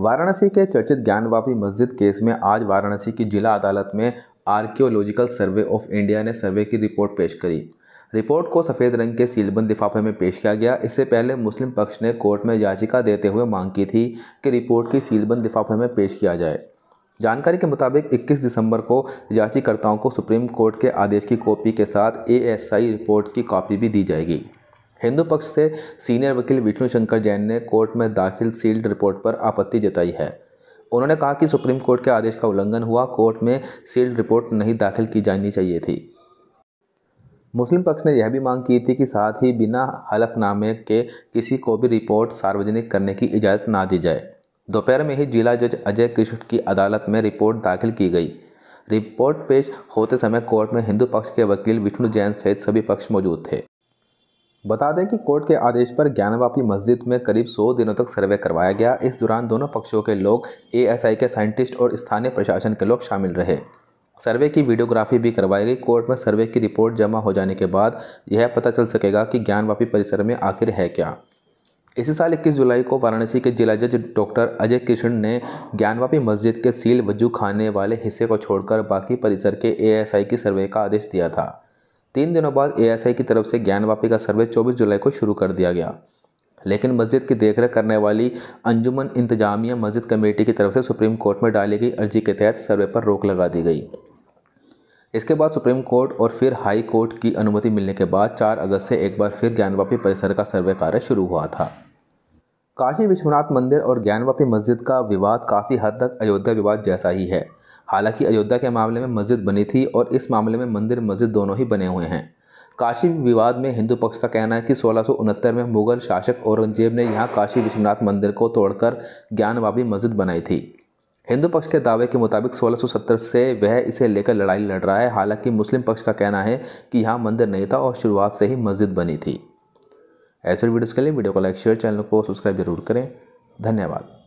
वाराणसी के चर्चित ज्ञानवापी मस्जिद केस में आज वाराणसी की जिला अदालत में आर्कियोलॉजिकल सर्वे ऑफ इंडिया ने सर्वे की रिपोर्ट पेश करी रिपोर्ट को सफ़ेद रंग के सीलबंद लिफाफे में पेश किया गया इससे पहले मुस्लिम पक्ष ने कोर्ट में याचिका देते हुए मांग की थी कि रिपोर्ट की सीलबंद लिफाफे में पेश किया जाए जानकारी के मुताबिक 21 दिसंबर को याचिकाकर्ताओं को सुप्रीम कोर्ट के आदेश की कॉपी के साथ एएसआई रिपोर्ट की कॉपी भी दी जाएगी हिंदू पक्ष से सीनियर वकील विष्णु शंकर जैन ने कोर्ट में दाखिल सील्ड रिपोर्ट पर आपत्ति जताई है उन्होंने कहा कि सुप्रीम कोर्ट के आदेश का उल्लंघन हुआ कोर्ट में सील्ड रिपोर्ट नहीं दाखिल की जानी चाहिए थी मुस्लिम पक्ष ने यह भी मांग की थी कि साथ ही बिना हलफनामे के किसी को भी रिपोर्ट सार्वजनिक करने की इजाज़त ना दी जाए दोपहर में ही जिला जज अजय कृष्ण की अदालत में रिपोर्ट दाखिल की गई रिपोर्ट पेश होते समय कोर्ट में हिंदू पक्ष के वकील विष्णु जैन सहित सभी पक्ष मौजूद थे बता दें कि कोर्ट के आदेश पर ज्ञानवापी मस्जिद में करीब 100 दिनों तक सर्वे करवाया गया इस दौरान दोनों पक्षों के लोग एएसआई के साइंटिस्ट और स्थानीय प्रशासन के लोग शामिल रहे सर्वे की वीडियोग्राफी भी करवाई गई कोर्ट में सर्वे की रिपोर्ट जमा हो जाने के बाद यह पता चल सकेगा कि ज्ञानवापी परिसर में आखिर है क्या इसी साल 21 जुलाई को वाराणसी के जिला जज डॉक्टर अजय कृष्ण ने ज्ञानवापी मस्जिद के सील वजू खाने वाले हिस्से को छोड़कर बाकी परिसर के एएसआई की सर्वे का आदेश दिया था तीन दिनों बाद एएसआई की तरफ से ज्ञानवापी का सर्वे 24 जुलाई को शुरू कर दिया गया लेकिन मस्जिद की देखरेख करने वाली अंजुमन इंतजामिया मस्जिद कमेटी की तरफ से सुप्रीम कोर्ट में डाली गई अर्जी के तहत सर्वे पर रोक लगा दी गई इसके बाद सुप्रीम कोर्ट और फिर हाई कोर्ट की अनुमति मिलने के बाद 4 अगस्त से एक बार फिर ज्ञानवापी परिसर का सर्वे कार्य शुरू हुआ था काशी विश्वनाथ मंदिर और ज्ञानवापी मस्जिद का विवाद काफ़ी हद तक अयोध्या विवाद जैसा ही है हालांकि अयोध्या के मामले में मस्जिद बनी थी और इस मामले में मंदिर मस्जिद दोनों ही बने हुए हैं काशी विवाद में हिंदू पक्ष का कहना है कि सोलह में मुगल शासक औरंगजेब ने यहाँ काशी विश्वनाथ मंदिर को तोड़कर ज्ञान मस्जिद बनाई थी हिंदू पक्ष के दावे के मुताबिक 1670 से वह इसे लेकर लड़ाई लड़ रहा है हालांकि मुस्लिम पक्ष का कहना है कि यहाँ मंदिर नहीं था और शुरुआत से ही मस्जिद बनी थी ऐसे वीडियोज़ के लिए वीडियो को लाइक शेयर चैनल को सब्सक्राइब जरूर करें धन्यवाद